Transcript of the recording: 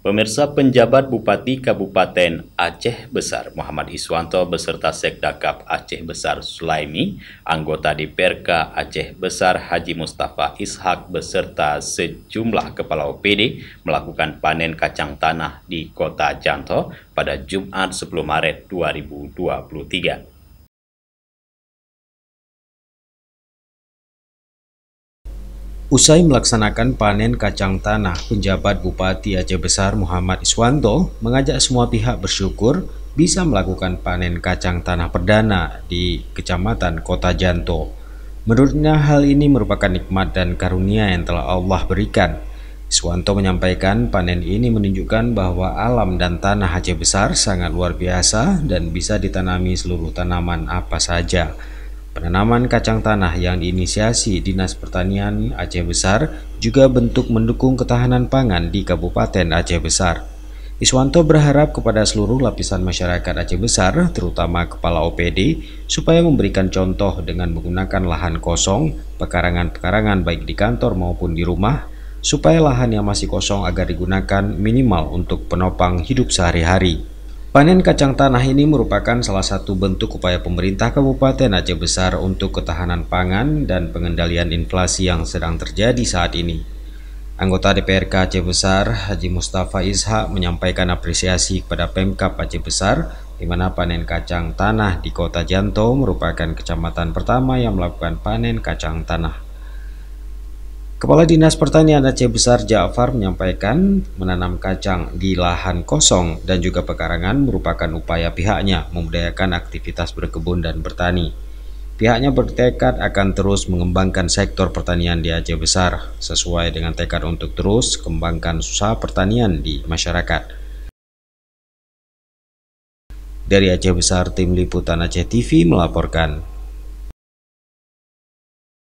Pemirsa penjabat Bupati Kabupaten Aceh Besar Muhammad Iswanto beserta Sekda Kap Aceh Besar Sulaimi, anggota DPRK Aceh Besar Haji Mustafa Ishak beserta sejumlah kepala OPD melakukan panen kacang tanah di Kota Janto pada Jumat 10 Maret 2023. Usai melaksanakan panen kacang tanah, penjabat Bupati Aceh Besar Muhammad Iswanto mengajak semua pihak bersyukur bisa melakukan panen kacang tanah perdana di Kecamatan Kota Janto. Menurutnya hal ini merupakan nikmat dan karunia yang telah Allah berikan. Iswanto menyampaikan panen ini menunjukkan bahwa alam dan tanah Aceh Besar sangat luar biasa dan bisa ditanami seluruh tanaman apa saja. Penanaman kacang tanah yang diinisiasi Dinas Pertanian Aceh Besar juga bentuk mendukung ketahanan pangan di Kabupaten Aceh Besar. Iswanto berharap kepada seluruh lapisan masyarakat Aceh Besar, terutama kepala OPD, supaya memberikan contoh dengan menggunakan lahan kosong, pekarangan-pekarangan baik di kantor maupun di rumah, supaya lahan yang masih kosong agar digunakan minimal untuk penopang hidup sehari-hari. Panen kacang tanah ini merupakan salah satu bentuk upaya pemerintah Kabupaten Aceh Besar untuk ketahanan pangan dan pengendalian inflasi yang sedang terjadi saat ini. Anggota DPRK Aceh Besar, Haji Mustafa Isha menyampaikan apresiasi kepada Pemkap Aceh Besar, di mana panen kacang tanah di Kota Janto merupakan kecamatan pertama yang melakukan panen kacang tanah. Kepala Dinas Pertanian Aceh Besar Ja'far menyampaikan menanam kacang di lahan kosong dan juga pekarangan merupakan upaya pihaknya membudayakan aktivitas berkebun dan bertani. Pihaknya bertekad akan terus mengembangkan sektor pertanian di Aceh Besar sesuai dengan tekad untuk terus kembangkan usaha pertanian di masyarakat. Dari Aceh Besar, Tim Liputan Aceh TV melaporkan.